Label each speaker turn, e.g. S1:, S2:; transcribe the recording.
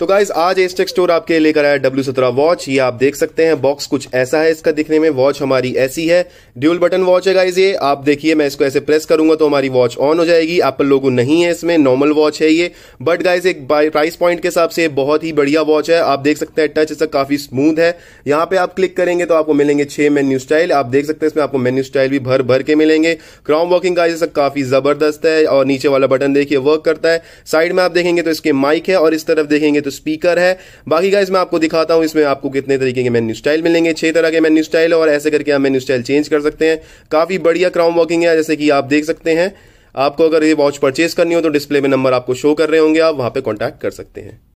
S1: तो गाइज आज asterisk store आपके लेकर आया डब्ल्यू सत्रह वॉच ये आप देख सकते हैं बॉक्स कुछ ऐसा है इसका दिखने में वॉच हमारी ऐसी है ड्यूल बटन वॉच है गाइज ये आप देखिए मैं इसको ऐसे प्रेस करूंगा तो हमारी वॉच ऑन हो जाएगी एप्पल लोगो नहीं है इसमें नॉर्मल वॉच है ये बट गाइज एक प्राइस पॉइंट के हिसाब से बहुत ही बढ़िया वॉच है आप देख सकते हैं टच इसका काफी स्मूथ है यहाँ पे आप क्लिक करेंगे तो आपको मिलेंगे छह मेन्यू स्टाइल आप देख सकते हैं इसमें आपको मेन्यू स्टाइल भी भर भर के मिलेंगे क्राउन वॉकिंग गाइज इसका काफी जबरदस्त है और नीचे वाला बटन देखिए वर्क करता है साइड में आप देखेंगे तो इसके माइक है और इस तरफ देखेंगे तो स्पीकर है बाकी गाइज मैं आपको दिखाता हूँ इसमें आपको कितने तरीके के मेन्यू स्टाइल मिलेंगे छह तरह के मेन्यू स्टाइल और ऐसे करके हम मेन्यू स्टाइल चेंज कर सकते हैं काफी बढ़िया क्राउन वॉकिंग है जैसे कि आप देख सकते हैं आपको अगर ये वॉच परचेज करनी हो तो डिस्प्ले में नंबर आपको शो कर रहे होंगे आप वहां पर कॉन्टैक्ट कर सकते हैं